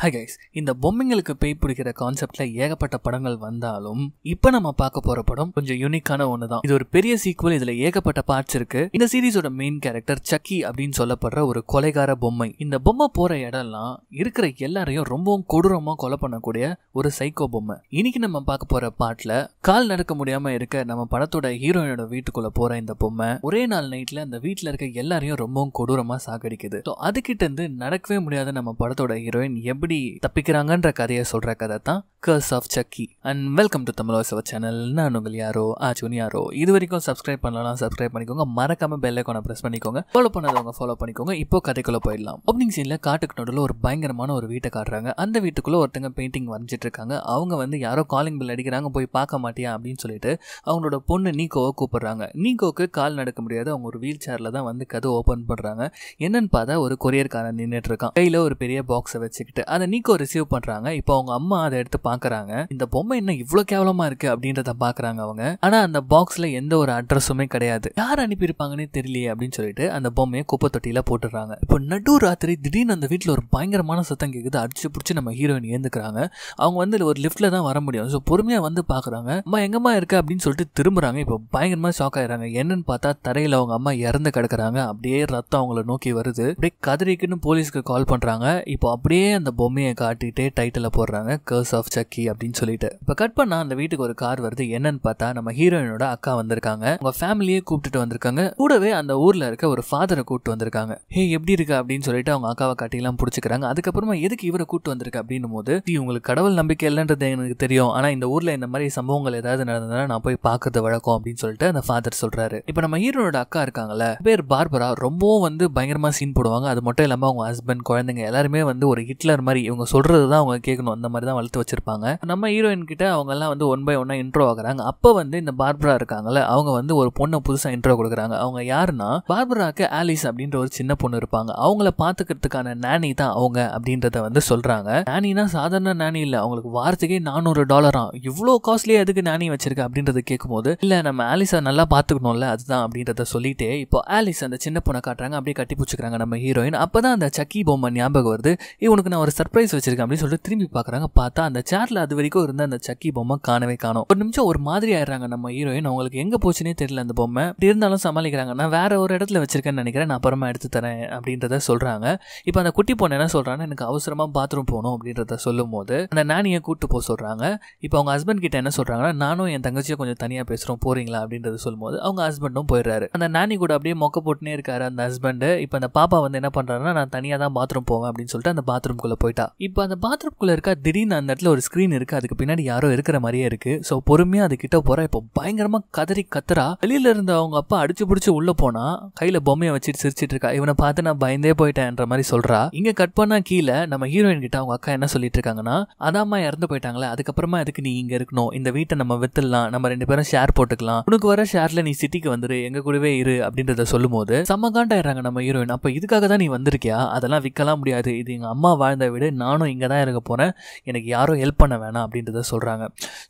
hi guys இந்த பொம்மைங்களுக்கு பேய் பிடிக்கிற கான்செப்ட்ல ஏகப்பட்ட படங்கள் வந்தாலும் இப்போ நம்ம பார்க்க போற படம் கொஞ்சம் யூனிக்கான ஒன்று தான் இது ஒரு பெரிய சீக்குவல் இதுல ஏகப்பட்ட பார்ட்ஸ் இருக்கு இந்த சீரீஸோட மெயின் கேரக்டர் சக்கி அப்படின்னு சொல்லப்படுற ஒரு கொலைகார பொம்மை இந்த பொம்மை போற இடம்லாம் இருக்கிற எல்லாரையும் ரொம்பவும் கொடூரமா கொலை பண்ணக்கூடிய ஒரு சைக்கோ பொம்மை இன்னைக்கு நம்ம பார்க்க போற பாட்டில் கால் நடக்க முடியாம இருக்க நம்ம படத்தோட ஹீரோயினோட வீட்டுக்குள்ள போற இந்த பொம்மை ஒரே நாள் நைட்ல அந்த வீட்டுல இருக்க எல்லாரையும் ரொம்பவும் கொடூரமா சாகடிக்குது அதுக்கிட்ட இருந்து நடக்கவே முடியாத நம்ம படத்தோட ஹீரோயின் எப்படி எப்படி தப்பிக்கிறாங்கன்ற கதையை சொல்ற கதை தான் curse of Chucky and welcome to Tamil voice channel நான் உங்கள் யாரோ ஆச்சோன் யாரோ இது வரைக்கும் சப்ஸ்கிரைப் பண்ணலாம் சப்ஸ்கிரைப் பண்ணிக்கோங்க மறக்காம பெல் ஐக்கான ப்ரெஸ் பண்ணிக்கோங்க ஃபாலோ பண்ணாதவங்க ஃபாலோ பண்ணிக்கோங்க இப்போ கதைக்குள்ள போயிடலாம் ஓப்பனிங் சீனில் காட்டுக்கு நடுவில் ஒரு பயங்கரமான ஒரு வீட்டை காட்டுறாங்க அந்த வீட்டுக்குள்ளே ஒருத்தங்க பெயிண்டிங் வரைஞ்சிட்டு இருக்காங்க அவங்க வந்து யாரோ காலிங் பில் அடிக்கிறாங்க போய் பார்க்க மாட்டியா அப்படின்னு சொல்லிட்டு அவங்களோட பொண்ணு நீக்கோவை கூப்பிடுறாங்க நீக்கோவுக்கு கால் நடக்க முடியாது அவங்க ஒரு வீல் சேரில் தான் வந்து கதை ஓப்பன் பண்ணுறாங்க என்னன்னு பார்த்தா ஒரு கொரியர்கார நின்றுட்டு இருக்கான் கையில் ஒரு பெரிய பாக்ஸை வச்சுக்கிட்டு அதை நீக்கோ ரிசீவ் பண்ணுறாங்க இப்போ அவங்க அம்மா அதை எடுத்து பார்க்குறாங்க இந்த பொம்மை என்ன இவ்வளோ கேவலமாக இருக்குது அப்படின்றத பார்க்குறாங்க அவங்க ஆனால் அந்த பாக்ஸில் எந்த ஒரு அட்ரஸுமே கிடையாது யார் அனுப்பியிருப்பாங்கன்னே தெரியலையே அப்படின்னு சொல்லிட்டு அந்த பொம்மையை குப்பை தொட்டியில போட்டுடுறாங்க இப்போ நடு ராத்திரி திடீர்னு அந்த வீட்டில் ஒரு பயங்கரமான சத்தம் கேட்குது அடிச்சு பிடிச்சி நம்ம ஹீரோயின் ஏந்துக்கிறாங்க அவங்க வந்து ஒரு லிஃப்ட்டில் தான் வர முடியும் ஸோ பொறுமையாக வந்து பார்க்குறாங்க அம்மா எங்கம்மா இருக்கு அப்படின்னு சொல்லிட்டு திரும்புறாங்க இப்போ பயங்கரமாக ஷாக் ஆயிடுறாங்க என்னன்னு பார்த்தா தரையில அவங்க அம்மா இறந்து கிடக்குறாங்க அப்படியே ரத்தம் அவங்கள நோக்கி வருது அப்படியே கதிரிக்குன்னு போலீஸ்க்கு கால் பண்ணுறாங்க இப்போ அப்படியே அந்த பொம்மை பொம்மையை காட்டிகிட்டே டைட்டில் போடுறாங்க கர்ஸ் ஆஃப் சக்கி அப்படின்னு சொல்லிட்டு இப்போ கட் பண்ணால் அந்த வீட்டுக்கு ஒரு கார் வருது என்னன்னு பார்த்தா நம்ம ஹீரோயினோட அக்கா வந்திருக்காங்க அவங்க ஃபேமிலியே கூப்பிட்டுட்டு வந்திருக்காங்க கூடவே அந்த ஊரில் இருக்க ஒரு ஃபாதரை கூப்பிட்டு வந்திருக்காங்க ஹே எப்படி இருக்கு அப்படின்னு சொல்லிட்டு அவங்க அக்காவை காட்டிலாம் பிடிச்சிக்கிறாங்க அதுக்கப்புறமா எதுக்கு இவரை கூப்பிட்டு வந்திருக்கு அப்படின்னும் போது உங்களுக்கு கடவுள் நம்பிக்கை இல்லைன்றது எனக்கு தெரியும் ஆனால் இந்த ஊரில் இந்த மாதிரி சம்பவங்கள் ஏதாவது நடந்ததுன்னா நான் போய் பார்க்கறது வழக்கம் அப்படின்னு சொல்லிட்டு அந்த ஃபாதர் சொல்கிறாரு இப்போ நம்ம ஹீரோனோட அக்கா இருக்காங்கல்ல பேர் பார்பரா ரொம்பவும் வந்து பயங்கரமாக சீன் போடுவாங்க அது மட்டும் இல்லாமல் அவங்க ஹஸ்பண்ட் குழந்தைங்க எல்லாருமே வந்து ஒரு ஹிட்லர் மாதிரி மாதிரி இவங்க சொல்கிறது தான் அவங்க கேட்கணும் அந்த மாதிரி தான் வளர்த்து வச்சுருப்பாங்க நம்ம ஹீரோயின் கிட்ட அவங்க எல்லாம் வந்து ஒன் பை ஒன்னாக இன்ட்ரோ ஆகுறாங்க அப்போ வந்து இந்த பார்பரா இருக்காங்கல்ல அவங்க வந்து ஒரு பொண்ணை புதுசாக இன்ட்ரோ கொடுக்குறாங்க அவங்க யாருன்னா பார்பராக்கு ஆலிஸ் அப்படின்ற ஒரு சின்ன பொண்ணு இருப்பாங்க அவங்கள பார்த்துக்கிறதுக்கான நேனி தான் அவங்க அப்படின்றத வந்து சொல்கிறாங்க நானினா சாதாரண நேனி இல்லை அவங்களுக்கு வாரத்துக்கே நானூறு டாலராம் இவ்வளோ காஸ்ட்லியாக எதுக்கு நேனி வச்சிருக்க அப்படின்றத கேட்கும்போது இல்லை நம்ம ஆலிஸை நல்லா பார்த்துக்கணும்ல அதுதான் அப்படின்றத சொல்லிட்டு இப்போ ஆலிஸ் அந்த சின்ன பொண்ணை காட்டுறாங்க அப்படியே கட்டி பிடிச்சிக்கிறாங்க நம்ம ஹீரோயின் அப்போ தான் அந்த சக்கி பொம்மை ஞாபகம் வருது இவனுக்கு நான் ஒரு சர்ப்ரைஸ் வச்சிருக்கேன் அப்படின்னு சொல்லிட்டு திரும்பி பார்க்குறாங்க பார்த்தா அந்த சேரில் அது வரைக்கும் இருந்த அந்த சக்கி பொம்மை காணவே காணும் ஒரு நிமிஷம் ஒரு மாதிரி ஆயிடுறாங்க நம்ம ஹீரோயின் அவங்களுக்கு எங்கே போச்சுன்னே தெரியல அந்த பொம்மை இப்படி இருந்தாலும் சமாளிக்கிறாங்க நான் வேற ஒரு இடத்துல வச்சிருக்கேன்னு நினைக்கிறேன் நான் அப்புறமா எடுத்து தரேன் அப்படின்றத சொல்கிறாங்க இப்போ அந்த குட்டி பொண்ணு என்ன சொல்கிறாங்கன்னா எனக்கு அவசரமாக பாத்ரூம் போகணும் அப்படின்றத சொல்லும் போது அந்த நானியை கூப்பிட்டு போக சொல்கிறாங்க இப்போ அவங்க ஹஸ்பண்ட் கிட்ட என்ன சொல்கிறாங்கன்னா நானும் என் தங்கச்சியை கொஞ்சம் தனியாக பேசுகிறோம் போறீங்களா அப்படின்றத சொல்லும்போது அவங்க ஹஸ்பண்டும் போயிடுறாரு அந்த நானி கூட அப்படியே மொக்க போட்டுனே இருக்காரு அந்த ஹஸ்பண்டு இப்போ அந்த பாப்பா வந்து என்ன பண்ணுறாருன்னா நான் தனியாக தான் பாத்ரூம் போவேன் அப்படின்னு சொல்லிட்டு அந்த பாத்ரூம்குள்ளே போயிட்டு போயிட்டா இப்போ அந்த பாத்ரூம் குள்ள இருக்கா திடீர்னு அந்த இடத்துல ஒரு ஸ்கிரீன் இருக்கு அதுக்கு பின்னாடி யாரோ இருக்கிற மாதிரியே இருக்கு சோ பொறுமையா அது கிட்ட போறா இப்போ பயங்கரமா கதறி கத்துறா வெளியில இருந்த அவங்க அப்பா அடிச்சு புடிச்சு உள்ள போனா கையில பொம்மையை வச்சுட்டு சிரிச்சிட்டு இருக்கா இவனை பார்த்து நான் பயந்தே போயிட்டேன்ற மாதிரி சொல்றா இங்க கட் பண்ணா கீழ நம்ம ஹீரோயின் கிட்ட அவங்க அக்கா என்ன சொல்லிட்டு இருக்காங்கன்னா அம்மா இறந்து போயிட்டாங்களே அதுக்கப்புறமா எதுக்கு நீ இங்க இருக்கணும் இந்த வீட்டை நம்ம வித்துடலாம் நம்ம ரெண்டு பேரும் ஷேர் போட்டுக்கலாம் உனக்கு வர ஷேர்ல நீ சிட்டிக்கு வந்துரு எங்க கூடவே இரு அப்படின்றத சொல்லும் போது செம்ம நம்ம ஹீரோயின் அப்ப இதுக்காக தான் நீ வந்திருக்கியா அதெல்லாம் விற்கலாம் முடியாது இது எங்க அம்மா வாழ்ந்த விட போகிறாரு நானும் இங்கே தான் இருக்க போகிறேன் எனக்கு யாரும் ஹெல்ப் பண்ண வேணாம் அப்படின்றத சொல்கிறாங்க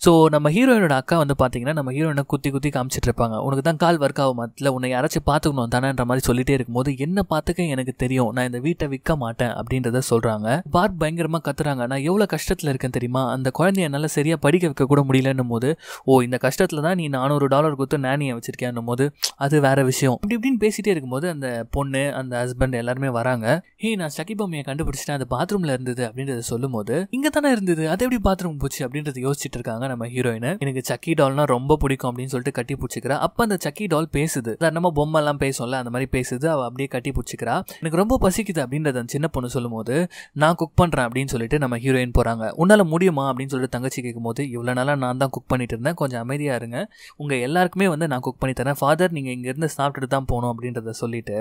ஸோ நம்ம ஹீரோயினோட அக்கா வந்து பார்த்திங்கன்னா நம்ம ஹீரோயினை குத்தி குத்தி காமிச்சிட்டு இருப்பாங்க உனக்கு தான் கால் ஒர்க் ஆகும் அதில் உன்னை யாராச்சும் பார்த்துக்கணும் தானேன்ற மாதிரி சொல்லிகிட்டே இருக்கும்போது என்ன பார்த்துக்க எனக்கு தெரியும் நான் இந்த வீட்டை விற்க மாட்டேன் அப்படின்றத சொல்கிறாங்க பார் பயங்கரமாக கத்துறாங்க நான் எவ்வளோ கஷ்டத்தில் இருக்கேன் தெரியுமா அந்த குழந்தைய என்னால் சரியாக படிக்க வைக்க கூட முடியலன்னும் போது ஓ இந்த கஷ்டத்தில் தான் நீ நானூறு டாலர் கொடுத்து நேனியை வச்சிருக்கேன்னும் போது அது வேற விஷயம் இப்படி இப்படின்னு பேசிகிட்டே இருக்கும்போது அந்த பொண்ணு அந்த ஹஸ்பண்ட் எல்லாருமே வராங்க ஹே நான் சகிபம்மையை கண்டுபிடிச்சிட்டேன் அந்த பாத்ரூமில் இருந்தது அப்படின்றத சொல்லும் போது இங்க தானே இருந்தது அது எப்படி பாத்ரூம் போச்சு அப்படின்றத யோசிச்சுட்டு இருக்காங்க நம்ம ஹீரோயின் எனக்கு சக்கி டால்னா ரொம்ப பிடிக்கும் அப்படின்னு சொல்லிட்டு கட்டி பிடிச்சிக்கிறா அப்ப அந்த சக்கி டால் பேசுது நம்ம பொம்மை எல்லாம் பேசும்ல அந்த மாதிரி பேசுது அவ அப்படியே கட்டி பிடிச்சிக்கிறா எனக்கு ரொம்ப பசிக்குது அப்படின்றத சின்ன பொண்ணு சொல்லும் போது நான் குக் பண்றேன் அப்படின்னு சொல்லிட்டு நம்ம ஹீரோயின் போறாங்க உன்னால முடியுமா அப்படின்னு சொல்லிட்டு தங்கச்சி கேட்கும் போது இவ்வளவு நாளா நான் தான் குக் பண்ணிட்டு இருந்தேன் கொஞ்சம் அமைதியா இருங்க உங்க எல்லாருக்குமே வந்து நான் குக் பண்ணி தரேன் ஃபாதர் நீங்க இங்க இருந்து சாப்பிட்டுட்டு தான் போகணும் அப்படின்றத சொல்லிட்டு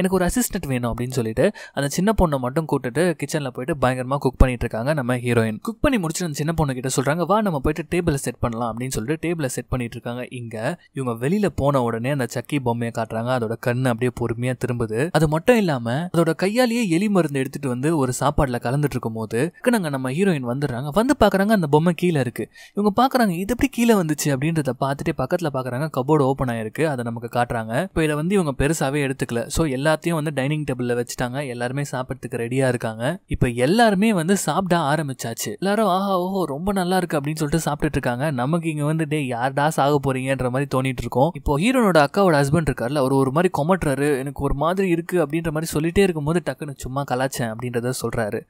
எனக்கு ஒரு அசிஸ்டன்ட் வேணும் அப்படின்னு சொல்லிட்டு அந்த சின்ன பொண்ணை மட்டும் கூட்டிட்டு கிச்சன்ல போயிட்டு பயங்கரமாக குக் பண்ணிட்டு இருக்காங்க நம்ம ஹீரோயின் குக் பண்ணி முடிச்சு அந்த சின்ன பொண்ணு கிட்ட சொல்கிறாங்க வா நம்ம போயிட்டு டேபிளை செட் பண்ணலாம் அப்படின்னு சொல்லிட்டு டேபிளை செட் பண்ணிட்டு இருக்காங்க இங்கே இவங்க வெளியில் போன உடனே அந்த சக்கி பொம்மையை காட்டுறாங்க அதோட கண்ணு அப்படியே பொறுமையாக திரும்புது அது மட்டும் இல்லாமல் அதோட கையாலேயே எலி மருந்து எடுத்துட்டு வந்து ஒரு சாப்பாட்டில் கலந்துட்டு இருக்கும் போது நாங்கள் நம்ம ஹீரோயின் வந்துடுறாங்க வந்து பார்க்குறாங்க அந்த பொம்மை கீழே இருக்கு இவங்க பாக்குறாங்க இது எப்படி கீழே வந்துச்சு அப்படின்றத பார்த்துட்டு பக்கத்தில் பார்க்குறாங்க கபோர்டு ஓப்பன் ஆயிருக்கு அதை நமக்கு காட்டுறாங்க இப்போ இதை வந்து இவங்க பெருசாகவே எடுத்துக்கல ஸோ எல்லாத்தையும் வந்து டைனிங் டேபிளில் வச்சுட்டாங்க எல்லாருமே சாப்பிட்றதுக்கு ரெடியாக இருக்காங்க இப்போ எல்லாருமே வந்து சாப்பிட ஆரம்பிச்சாச்சு எல்லாரும் ஆஹா ஓஹோ ரொம்ப நல்லா இருக்கு அப்படின்னு சொல்லிட்டு சாப்பிட்டுட்டு இருக்காங்க நமக்கு இங்க வந்து டே யார்டா சாக போறீங்கன்ற மாதிரி தோணிட்டு இருக்கோம் இப்போ ஹீரோனோட அக்காவோட ஹஸ்பண்ட் இருக்கார்ல அவர் ஒரு மாதிரி கொமட்டுறாரு எனக்கு ஒரு மாதிரி இருக்கு அப்படின்ற மாதிரி சொல்லிட்டே இருக்கும்போது டக்குன்னு சும்மா கலாச்சேன் அப்படின்றத சொல்றாரு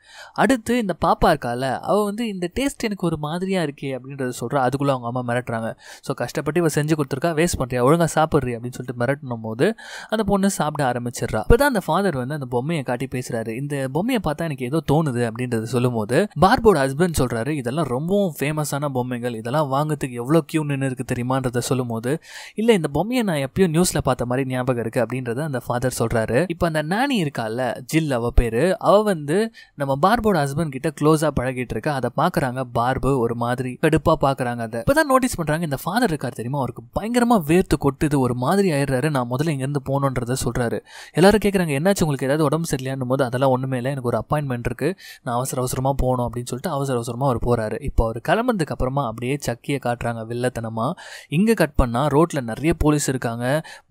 அடுத்து இந்த பாப்பா இருக்கால அவ வந்து இந்த டேஸ்ட் எனக்கு ஒரு மாதிரியா இருக்கே அப்படின்றத சொல்றா அதுக்குள்ள அவங்க அம்மா மிரட்டுறாங்க ஸோ கஷ்டப்பட்டு இவ செஞ்சு கொடுத்துருக்கா வேஸ்ட் பண்றியா ஒழுங்கா சாப்பிட்றி அப்படின்னு சொல்லிட்டு மிரட்டணும் போது அந்த பொண்ணு சாப்பிட ஆரம்பிச்சிடுறா இப்பதான் அந்த ஃபாதர் வந்து அந்த பொம்மையை காட்டி பேசுறாரு இந்த பொம்மையை பார்த்தா எனக்கு ஏதோ தோணு தோணுது அப்படின்றத சொல்லும்போது பார்போட ஹஸ்பண்ட் சொல்கிறாரு இதெல்லாம் ரொம்பவும் ஃபேமஸான பொம்மைகள் இதெல்லாம் வாங்கிறதுக்கு எவ்வளோ கியூ நின்று இருக்குது தெரியுமான்றத சொல்லும்போது இல்லை இந்த பொம்மையை நான் எப்பயும் நியூஸில் பார்த்த மாதிரி ஞாபகம் இருக்குது அப்படின்றத அந்த ஃபாதர் சொல்கிறாரு இப்போ அந்த நானி இருக்கால ஜில் அவ பேர் அவள் வந்து நம்ம பார்போட ஹஸ்பண்ட் கிட்ட க்ளோஸாக பழகிட்டு இருக்கா அதை பார்க்குறாங்க பார்பு ஒரு மாதிரி கடுப்பாக பார்க்குறாங்க அதை இப்போ தான் நோட்டீஸ் பண்ணுறாங்க இந்த ஃபாதர் இருக்கார் தெரியுமா அவருக்கு பயங்கரமாக வேர்த்து கொட்டுது ஒரு மாதிரி ஆயிடுறாரு நான் முதல்ல இங்கேருந்து போகணுன்றத சொல்கிறாரு எல்லாரும் கேட்குறாங்க என்னாச்சு உங்களுக்கு ஏதாவது உடம்பு சரியில்லையான்னு போது அதெல்லாம் ஒன்றுமே இல்லை எனக்கு ஒரு அப்பாயின்மெண்ட் இருக்குது நான் அவசர அவசரமாக போகணும் அப்படின்னு சொல்லிட்டு அவசர அவசரமாக அவர் போகிறாரு இப்போ அவர் கிளம்புறதுக்கு அப்புறமா அப்படியே சக்கியை காட்டுறாங்க வில்லத்தனமாக இங்கே கட் பண்ணால் ரோட்டில் நிறைய போலீஸ் இருக்காங்க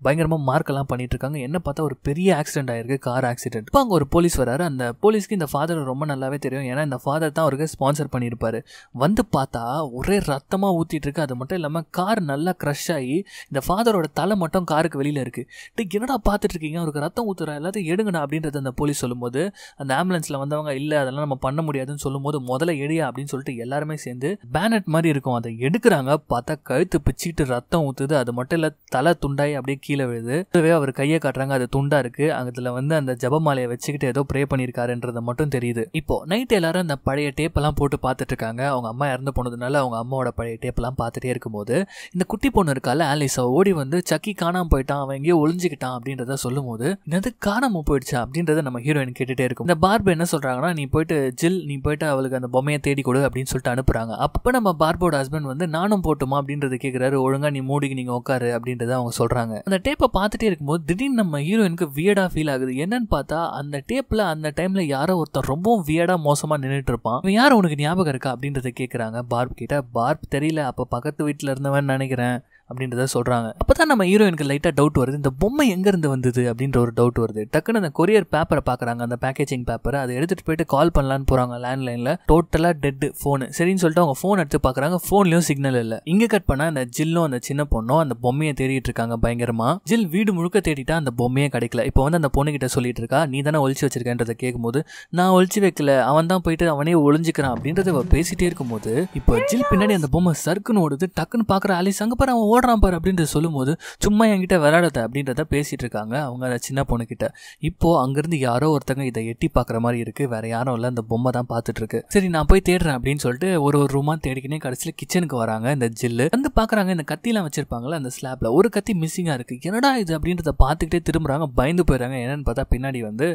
பயங்கரமாக மார்க்கெல்லாம் பண்ணிகிட்ருக்காங்க என்ன பார்த்தா ஒரு பெரிய ஆக்சிடென்ட் ஆயிருக்கு கார் ஆக்சிடென்ட் இப்போ அங்கே ஒரு போலீஸ் வராரு அந்த போலீஸ்க்கு இந்த ஃபாதர் ரொம்ப நல்லாவே தெரியும் ஏன்னா இந்த ஃபாதர் தான் அவருக்கு ஸ்பான்சர் பண்ணியிருப்பார் வந்து பார்த்தா ஒரே ரத்தமாக ஊற்றிட்டுருக்கு அது மட்டும் இல்லாமல் கார் நல்லா க்ரஷ் ஆகி இந்த ஃபாதரோட தலை மட்டும் காருக்கு வெளியில் இருக்குது என்னடா பார்த்துட்டு இருக்கீங்க அவருக்கு ரத்தம் ஊற்றுறா எல்லாத்தையும் எடுங்கண்ணா அப்படின்றது அந்த போலீஸ் சொல்லும்போது அந்த ஆம்புலன்ஸில் வந்தவங்க இல்லை அதெல்லாம் நம்ம பண்ண முடியாதுன்னு சொல்லும்போது முதல்ல எடியா அப்படின்னு சொல்லிட்டு எல்லாருமே சேர்ந்து பேனட் மாதிரி இருக்கும் அதை எடுக்கிறாங்க பார்த்தா கழுத்து பிச்சுட்டு ரத்தம் ஊத்துது அது மட்டும் இல்லை தலை துண்டாய் அப்படியே கீழே விழுது அவர் கையை காட்டுறாங்க அது துண்டா இருக்கு அதுல வந்து அந்த ஜபமாலையை வச்சுக்கிட்டு ஏதோ ப்ரே பண்ணிருக்காருன்றது மட்டும் தெரியுது இப்போ நைட் எல்லாரும் அந்த பழைய டேப் எல்லாம் போட்டு பார்த்துட்டு இருக்காங்க அவங்க அம்மா இறந்து போனதுனால அவங்க அம்மாவோட பழைய எல்லாம் பார்த்துட்டே இருக்கும்போது இந்த குட்டி பொண்ணு இருக்கால ஆலிசா ஓடி வந்து சக்கி காணாம போயிட்டான் அவன் எங்கேயோ ஒளிஞ்சுக்கிட்டான் அப்படின்றத சொல்லும் என்னது காணாம போயிடுச்சா அப்படின்றத நம்ம ஹீரோயின் கேட்டுட்டே இருக்கும் இந்த பார்பு என்ன சொல்றாங்கன்னா நீ நீ போயிட்டு ஜில் நீ போயிட்டு அவளுக்கு அந்த பொம்மையை தேடி கொடு அப்படின்னு சொல்லிட்டு அனுப்புகிறாங்க அப்போ நம்ம பார்போட ஹஸ்பண்ட் வந்து நானும் போட்டுமா அப்படின்றது கேட்குறாரு ஒழுங்காக நீ மூடிக்கு நீங்கள் உட்காரு அப்படின்றத அவங்க சொல்கிறாங்க அந்த டேப்பை பார்த்துட்டே இருக்கும்போது திடீர்னு நம்ம ஹீரோயினுக்கு வியடாக ஃபீல் ஆகுது என்னன்னு பார்த்தா அந்த டேப்பில் அந்த டைமில் யாரோ ஒருத்தர் ரொம்பவும் வியடாக மோசமாக நின்றுட்டு இருப்பான் யார் உனக்கு ஞாபகம் இருக்கா அப்படின்றத கேட்குறாங்க பார்ப் கிட்ட பார்ப் தெரியல அப்போ பக்கத்து வீட்டில் இருந்தவன் நினைக்கிறேன் அப்படின்றத சொல்கிறாங்க அப்போ தான் நம்ம ஹீரோயினுக்கு லைட்டாக டவுட் வருது இந்த பொம்மை எங்கேருந்து வந்தது அப்படின்ற ஒரு டவுட் வருது டக்குன்னு அந்த கொரியர் பேப்பரை பார்க்குறாங்க அந்த பேக்கேஜிங் பேப்பரை அதை எடுத்துகிட்டு போயிட்டு கால் பண்ணலான்னு போகிறாங்க லேண்ட்லைனில் டோட்டலாக டெட்டு ஃபோனு சரின்னு சொல்லிட்டு அவங்க ஃபோன் எடுத்து பார்க்குறாங்க ஃபோன்லேயும் சிக்னல் இல்லை இங்கே கட் பண்ணால் அந்த ஜில்லும் அந்த சின்ன பொண்ணும் அந்த பொம்மையை தேடிட்டு இருக்காங்க பயங்கரமாக ஜில் வீடு முழுக்க தேடிட்டா அந்த பொம்மையே கிடைக்கல இப்போ வந்து அந்த பொண்ணுக்கிட்ட சொல்லிட்டு இருக்கா நீ தானே ஒழிச்சு வச்சிருக்கேன்றத கேட்கும்போது நான் ஒழிச்சு வைக்கல அவன் தான் போயிட்டு அவனே ஒழிஞ்சிக்கிறான் அப்படின்றத பேசிட்டே இருக்கும்போது இப்போ ஜில் பின்னாடி அந்த பொம்மை சர்க்குன்னு ஓடுது டக்குன்னு பார்க்குற ஆலிஸ் அங்கே அவன் ஓடுறான் பாரு அப்படின்றத சொல்லும்போது சும்மா என்கிட்ட விளையாடாத அப்படின்றத பேசிட்டு இருக்காங்க அவங்க அந்த சின்ன பொண்ணுக்கிட்ட இப்போ அங்கேருந்து யாரோ ஒருத்தங்க இதை எட்டி பார்க்குற மாதிரி இருக்கு வேற யாரும் இல்லை அந்த பொம்மை தான் பார்த்துட்ருக்கு சரி நான் போய் தேடுறேன் அப்படின்னு சொல்லிட்டு ஒரு ஒரு ரூமாக தேடிக்கினே கடைசியில் கிச்சனுக்கு வராங்க இந்த ஜில்லு வந்து பார்க்குறாங்க இந்த கத்திலாம் வச்சிருப்பாங்களா அந்த ஸ்லாப்பில் ஒரு கத்தி மிஸ்ஸிங்காக இருக்கு என்னடா இது அப்படின்றத பார்த்துக்கிட்டே திரும்புகிறாங்க பயந்து போயிடுறாங்க என்னென்னு பார்த்தா பின்னாடி வந்து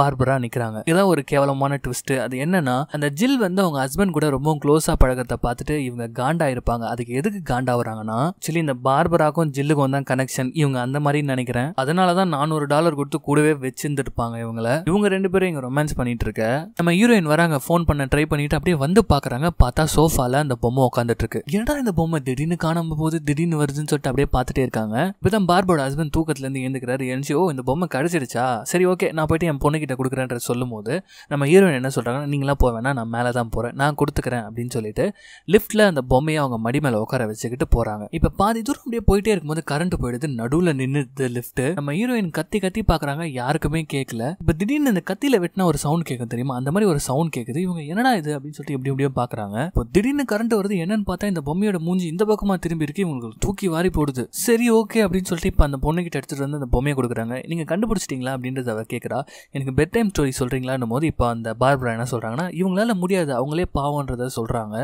பார்பரா நிற்கிறாங்க இதான் ஒரு கேவலமான ட்விஸ்ட் அது என்னன்னா அந்த ஜில் வந்து அவங்க ஹஸ்பண்ட் கூட ரொம்பவும் க்ளோஸாக பழகிறத பார்த்துட்டு இவங்க காண்டா இருப்பாங்க அதுக்கு எதுக்கு காண்டாகிறாங்கன்னா ஆக்சுவலி இந்த பார்பராக்கும் ஜில்லுக்கும் தான் கனெக்ஷன் இவங்க அந்த மாதிரி நினைக்கிறேன் அதனால தான் நானூறு டாலர் கொடுத்து கூடவே வச்சிருந்துருப்பாங்க இவங்கள இவங்க ரெண்டு பேரும் இங்கே ரொமான்ஸ் பண்ணிட்டு இருக்க நம்ம ஹீரோயின் வராங்க ஃபோன் பண்ண ட்ரை பண்ணிட்டு அப்படியே வந்து பாக்குறாங்க பார்த்தா சோஃபால அந்த பொம்மை உட்காந்துட்டு இருக்கு ஏன்னா இந்த பொம்மை திடீர்னு காணும் போது திடீர்னு வருதுன்னு சொல்லிட்டு அப்படியே பார்த்துட்டே இருக்காங்க இப்பதான் பார்போட ஹஸ்பண்ட் தூக்கத்துல இருந்து எழுந்துக்கிறாரு எழுந்துச்சு ஓ இந்த பொம்மை கிடைச்சிருச்சா சரி ஓகே நான் போயிட்டு என் கிட்ட கொடுக்குறேன்ற சொல்லும் போது நம்ம ஹீரோயின் என்ன சொல்றாங்கன்னா நீங்களாம் போவேன்னா நான் மேலே தான் போறேன் நான் கொடுத்துக்கிறேன் அப்படின்னு சொல்லிட்டு லிப்ட்ல அந்த பொம்மையை அவங்க மடி மேலே உட்கார வச்சுக்கிட்டு போறாங்க இப்போ பாதி பாதி தூரம் அப்படியே போயிட்டே இருக்கும்போது கரண்ட் போயிடுது நடுவில் நின்றுது லிப்ட் நம்ம ஹீரோயின் கத்தி கத்தி பார்க்குறாங்க யாருக்குமே கேட்கல இப்போ திடீர்னு இந்த கத்தியில் வெட்டினா ஒரு சவுண்ட் கேட்கும் தெரியுமா அந்த மாதிரி ஒரு சவுண்ட் கேட்குது இவங்க என்னடா இது அப்படின்னு சொல்லிட்டு இப்படி இப்படியே பார்க்குறாங்க இப்போ திடீர்னு கரண்ட் வருது என்னன்னு பார்த்தா இந்த பொம்மையோட மூஞ்சி இந்த பக்கமாக திரும்பி இருக்கு இவங்களுக்கு தூக்கி வாரி போடுது சரி ஓகே அப்படின்னு சொல்லிட்டு இப்போ அந்த கிட்ட எடுத்துகிட்டு வந்து அந்த பொம்மையை கொடுக்குறாங்க நீங்கள் கண்டுபிடிச்சிட்டிங்களா அப்படின்றத அவ கேட்குறா எனக்கு பெட் டைம் ஸ்டோரி சொல்றீங்களான் போது இப்போ அந்த பார்பரா என்ன சொல்கிறாங்கன்னா இவங்களால முடியாது அவங்களே பாவம்ன்றத சொல்கிறாங்க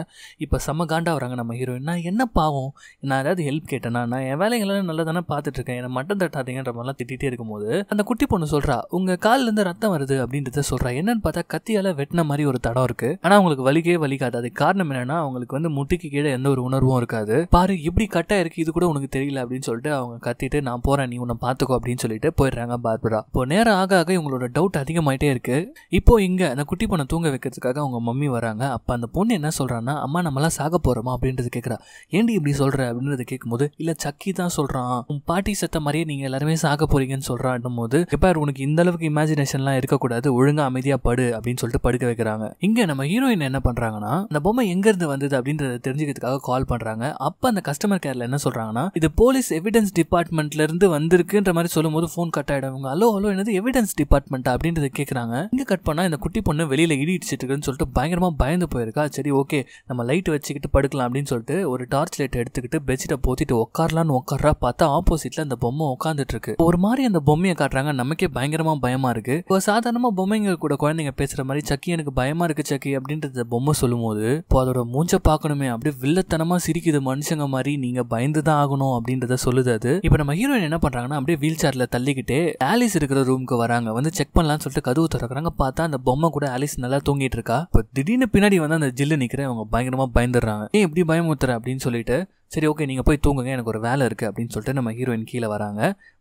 இப்போ செம காண்டா வராங்க நம்ம ஹீரோயின் நான் என்ன பாவம் நான் ஏதாவது ஹெல்ப் ஹெல்ப் கேட்டேன்னா நான் என் வேலைகள்லாம் நல்லா தானே பார்த்துட்ருக்கேன் என்னை மட்டம் தட்டாதீங்கன்ற மாதிரிலாம் திட்டிகிட்டே இருக்கும்போது அந்த குட்டி பொண்ணு சொல்கிறா உங்கள் கால்லேருந்து ரத்தம் வருது அப்படின்றத சொல்கிறா என்னன்னு பார்த்தா கத்தியால் வெட்டின மாதிரி ஒரு தடம் இருக்குது ஆனால் அவங்களுக்கு வலிக்கே வலிக்காது அது காரணம் என்னன்னா அவங்களுக்கு வந்து முட்டிக்கு கீழே எந்த ஒரு உணர்வும் இருக்காது பாரு இப்படி கட்டாக இருக்குது இது கூட உனக்கு தெரியல அப்படின்னு சொல்லிட்டு அவங்க கத்திட்டு நான் போகிறேன் நீ உன்னை பார்த்துக்கோ அப்படின்னு சொல்லிட்டு போயிடுறாங்க பார்பரா இப்போ நேரம் ஆக ஆக இவங்களோட டவுட் அதிகமாயிட்டே இருக்குது இப்போ இங்கே அந்த குட்டி பொண்ணை தூங்க வைக்கிறதுக்காக அவங்க மம்மி வராங்க அப்போ அந்த பொண்ணு என்ன சொல்கிறான்னா அம்மா நம்மளாம் சாக போகிறோமா அப்படின்றது கேட்குறா ஏண்டி இப்படி சொல்கிற அப்படின்றது கேட்கும் போது இல்லை சக்கி தான் சொல்றான் உன் பாட்டி செத்த மாதிரியே நீங்க எல்லாருமே சாக போறீங்கன்னு சொல்றான் போது எப்பார் உனக்கு இந்த அளவுக்கு எல்லாம் இருக்கக்கூடாது ஒழுங்காக அமைதியாக படு அப்படின்னு சொல்லிட்டு படுக்க வைக்கிறாங்க இங்க நம்ம ஹீரோயின் என்ன பண்றாங்கன்னா அந்த பொம்மை இருந்து வந்தது அப்படின்றத தெரிஞ்சுக்கிறதுக்காக கால் பண்றாங்க அப்போ அந்த கஸ்டமர் கேர்ல என்ன சொல்றாங்கன்னா இது போலீஸ் எவிடன்ஸ் டிபார்ட்மெண்ட்ல இருந்து வந்திருக்குன்ற மாதிரி சொல்லும்போது ஃபோன் கட் ஆகிடுவாங்க ஹலோ ஹலோ என்னது எவிடன்ஸ் டிபார்ட்மெண்ட் அப்படின்றத கேட்குறாங்க இங்கே கட் பண்ணா இந்த குட்டி பொண்ணு வெளியில இடிச்சிட்டு இருக்குன்னு சொல்லிட்டு பயங்கரமாக பயந்து போயிருக்கா சரி ஓகே நம்ம லைட் வச்சுக்கிட்டு படுக்கலாம் அப்படின்னு சொல்லிட்டு ஒரு டார்ச் லைட் எடுத்துக்கிட்டு பெட்ஷீட்டை போத்தி மாற்றிட்டு உட்காரலான்னு உட்காரா பார்த்தா ஆப்போசிட்டில் அந்த பொம்மை உட்காந்துட்டு ஒரு மாதிரி அந்த பொம்மையை காட்டுறாங்க நமக்கே பயங்கரமாக பயமாக இருக்கு இப்போ சாதாரணமாக பொம்மைங்க கூட குழந்தைங்க பேசுகிற மாதிரி சக்கி எனக்கு பயமாக இருக்கு சக்கி அப்படின்றத பொம்மை சொல்லும்போது இப்போ அதோட மூஞ்ச பார்க்கணுமே அப்படியே வில்லத்தனமாக சிரிக்குது மனுஷங்க மாதிரி நீங்கள் பயந்து தான் ஆகணும் அப்படின்றத சொல்லுது அது இப்போ நம்ம ஹீரோயின் என்ன பண்ணுறாங்கன்னா அப்படியே வீல் சேரில் தள்ளிக்கிட்டே ஆலிஸ் இருக்கிற ரூமுக்கு வராங்க வந்து செக் பண்ணலாம்னு சொல்லிட்டு கதவு திறக்கிறாங்க பார்த்தா அந்த பொம்மை கூட ஆலிஸ் நல்லா தூங்கிட்டு இருக்கா இப்ப திடீர்னு பின்னாடி வந்து அந்த ஜில்லு நிற்கிற அவங்க பயங்கரமாக பயந்துடுறாங்க ஏன் எப்படி பயமுத்துற அப்படின்னு சொல்லிட்டு சரி ஓகே நீங்கள் போய் தூங்குங்க எனக்கு ஒரு வேலை இருக்குது அப்படின்னு சொல்லிட்டு நம்ம ஹீரோயின் கீழே வராங்க